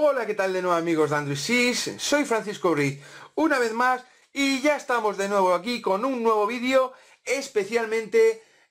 Hola, ¿qué tal de nuevo amigos de Android 6? Soy Francisco Riz una vez más, y ya estamos de nuevo aquí con un nuevo vídeo especialmente eh,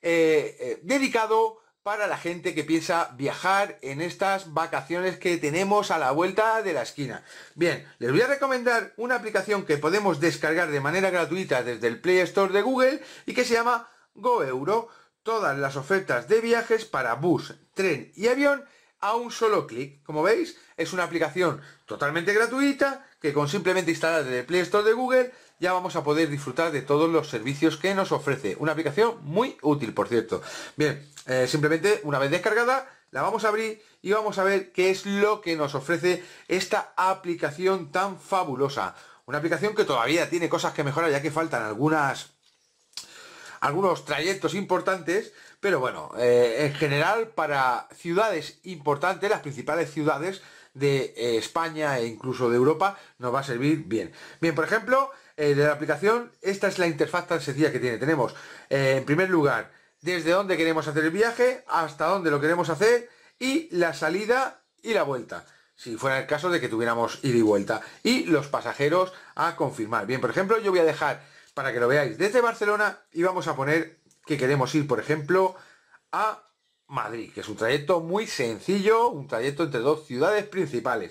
eh, dedicado para la gente que piensa viajar en estas vacaciones que tenemos a la vuelta de la esquina. Bien, les voy a recomendar una aplicación que podemos descargar de manera gratuita desde el Play Store de Google y que se llama GoEuro. Todas las ofertas de viajes para bus, tren y avión a un solo clic. Como veis, es una aplicación totalmente gratuita que con simplemente instalar desde el Play Store de Google ya vamos a poder disfrutar de todos los servicios que nos ofrece. Una aplicación muy útil, por cierto. Bien, eh, simplemente una vez descargada, la vamos a abrir y vamos a ver qué es lo que nos ofrece esta aplicación tan fabulosa. Una aplicación que todavía tiene cosas que mejorar ya que faltan algunas algunos trayectos importantes, pero bueno, eh, en general para ciudades importantes, las principales ciudades de eh, España e incluso de Europa, nos va a servir bien. Bien, por ejemplo, eh, de la aplicación, esta es la interfaz tan sencilla que tiene. Tenemos, en primer lugar, desde dónde queremos hacer el viaje, hasta dónde lo queremos hacer y la salida y la vuelta si fuera el caso de que tuviéramos ida y vuelta. Y los pasajeros a confirmar. Bien, por ejemplo, yo voy a dejar para que lo veáis. Desde Barcelona y vamos a poner que queremos ir, por ejemplo, a Madrid, que es un trayecto muy sencillo, un trayecto entre dos ciudades principales.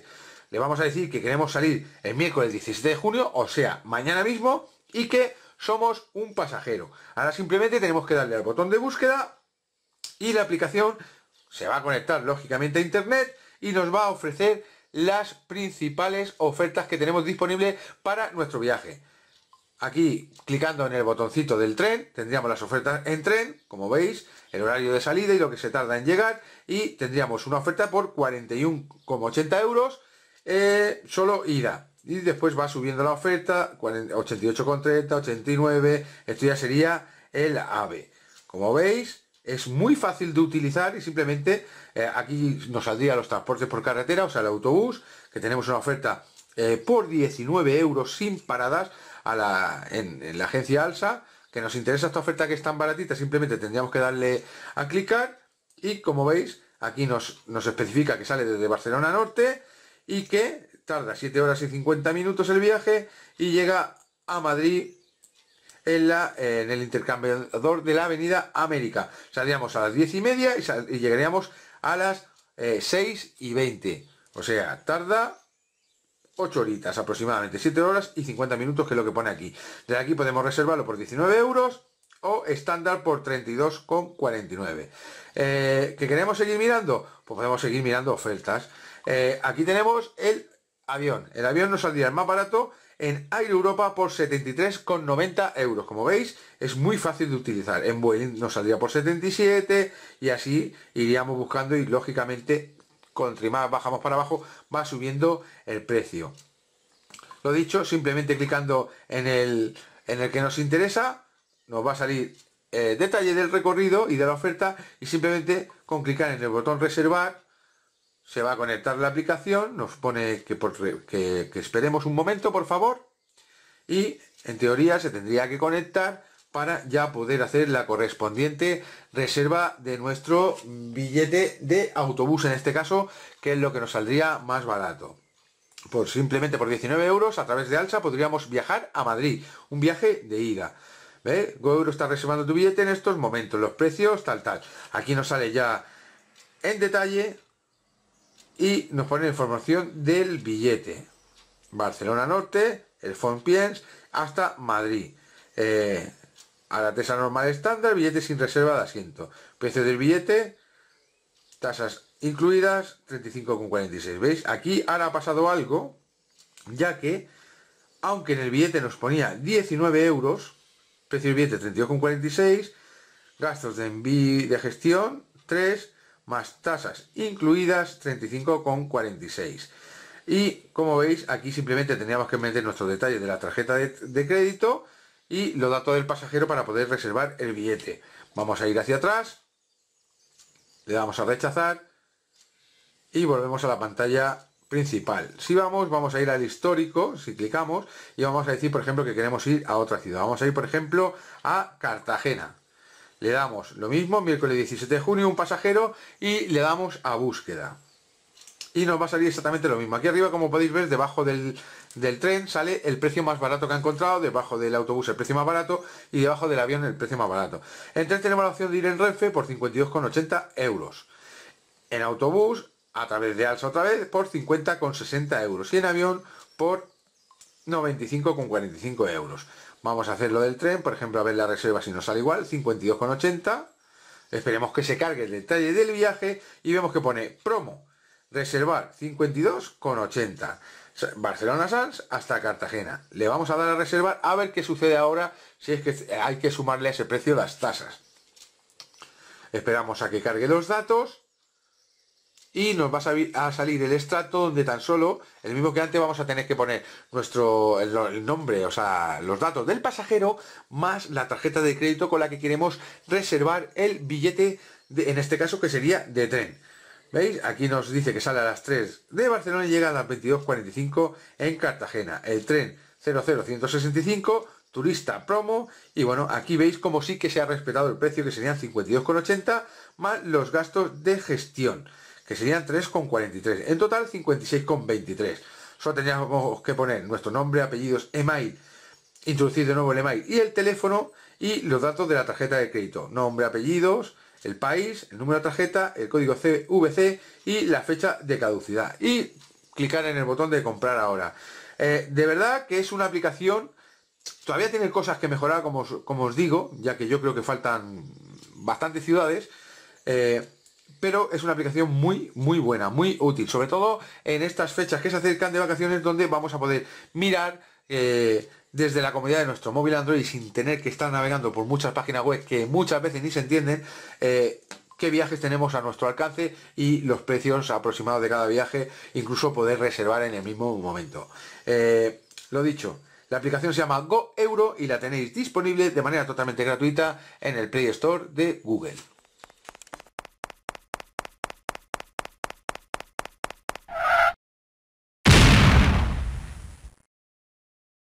Le vamos a decir que queremos salir el miércoles 17 de junio, o sea, mañana mismo, y que somos un pasajero. Ahora simplemente tenemos que darle al botón de búsqueda y la aplicación se va a conectar lógicamente a internet y nos va a ofrecer las principales ofertas que tenemos disponibles para nuestro viaje aquí clicando en el botoncito del tren, tendríamos las ofertas en tren, como veis, el horario de salida y lo que se tarda en llegar, y tendríamos una oferta por 41,80 euros, eh, solo ida. Y después va subiendo la oferta, 88,30, 89, esto ya sería el AVE. Como veis, es muy fácil de utilizar y simplemente eh, aquí nos saldría los transportes por carretera, o sea, el autobús, que tenemos una oferta eh, por 19 euros sin paradas la, en, la agencia ALSA, que nos interesa esta oferta que es tan baratita, simplemente tendríamos que darle a clicar y como veis, aquí nos, nos especifica que sale desde Barcelona Norte y que tarda 7 horas y 50 minutos el viaje y llega a Madrid en, la, en el intercambiador de la avenida América. Salíamos a las 10 y media y, llegaríamos a las 6 eh, y 20. O sea, tarda 8 horitas aproximadamente, 7 horas y 50 minutos que es lo que pone aquí. Desde aquí podemos reservarlo por 19 euros o estándar por 32,49. ¿Qué eh, ¿Que queremos seguir mirando? Pues podemos seguir mirando ofertas. Eh, aquí tenemos el avión. El avión nos saldría el más barato en Air Europa por 73,90 euros. Como veis, es muy fácil de utilizar. En Boeing nos saldría por 77 y así iríamos buscando y lógicamente contra más bajamos para abajo, va subiendo el precio. Lo dicho, simplemente clicando en el, en el que nos interesa, nos va a salir eh, detalle del recorrido y de la oferta y simplemente con clicar en el botón reservar se va a conectar la aplicación, nos pone que, que esperemos un momento por favor y en teoría se tendría que conectar para ya poder hacer la correspondiente reserva de nuestro billete de autobús en este caso, que es lo que nos saldría más barato. Por simplemente por 19 euros a través de alza podríamos viajar a Madrid, un viaje de ida. ¿Ve? está reservando tu billete en estos momentos, los precios, tal, tal. Aquí nos sale ya en detalle y nos pone información del billete. Barcelona Norte, el piens hasta Madrid. Eh, a la tasa normal estándar, billete sin reserva de asiento. Precio del billete, tasas incluidas, 35,46. ¿Veis? Aquí ahora ha pasado algo, ya que, aunque en el billete nos ponía 19 euros, precio del billete 32,46, gastos de envío de gestión 3, más tasas incluidas 35,46. Y como veis, aquí simplemente teníamos que meter nuestro detalle de la tarjeta de crédito, y los datos del pasajero para poder reservar el billete. Vamos a ir hacia atrás, le damos a rechazar y volvemos a la pantalla principal. Si vamos, vamos a ir al histórico, si clicamos, y vamos a decir, por ejemplo, que queremos ir a otra ciudad. Vamos a ir, por ejemplo, a Cartagena. Le damos lo mismo, miércoles 17 de junio, un pasajero, y le damos a búsqueda y nos va a salir exactamente lo mismo. Aquí arriba, como podéis ver, debajo del, tren sale el precio más barato que ha encontrado, debajo del autobús el precio más barato y debajo del avión el precio más barato. En tren tenemos la opción de ir en Renfe por 52,80 euros. En autobús, a través de Alsa otra vez, por 50,60 euros. Y en avión por 95,45 euros. Vamos a hacer lo del tren, por ejemplo, a ver la reserva si nos sale igual, 52,80. Esperemos que se cargue el detalle del viaje y vemos que pone promo Reservar 52,80. Barcelona Sans hasta Cartagena. Le vamos a dar a reservar a ver qué sucede ahora si es que hay que sumarle a ese precio las tasas. Esperamos a que cargue los datos y nos va a, salir el estrato donde tan solo, el mismo que antes, vamos a tener que poner nuestro el, nombre, o sea, los datos del pasajero más la tarjeta de crédito con la que queremos reservar el billete, en este caso que sería de tren. ¿Veis? Aquí nos dice que sale a las 3 de Barcelona y llega a las 22.45 en Cartagena. El tren 00165, turista promo. Y bueno, aquí veis cómo sí que se ha respetado el precio, que serían 52,80 más los gastos de gestión, que serían 3,43. En total 56,23. Solo teníamos que poner nuestro nombre, apellidos, email, introducir de nuevo el email y el teléfono y los datos de la tarjeta de crédito. Nombre, apellidos el país, el número de tarjeta, el código CVC y la fecha de caducidad. Y clicar en el botón de comprar ahora. Eh, de verdad que es una aplicación, todavía tiene cosas que mejorar, como os, digo, ya que yo creo que faltan bastantes ciudades, eh, pero es una aplicación muy, muy buena, muy útil, sobre todo en estas fechas que se acercan de vacaciones donde vamos a poder mirar eh, desde la comodidad de nuestro móvil Android sin tener que estar navegando por muchas páginas web que muchas veces ni se entienden, eh, qué viajes tenemos a nuestro alcance y los precios aproximados de cada viaje, incluso poder reservar en el mismo momento. Eh, lo dicho, la aplicación se llama GoEuro y la tenéis disponible de manera totalmente gratuita en el Play Store de Google.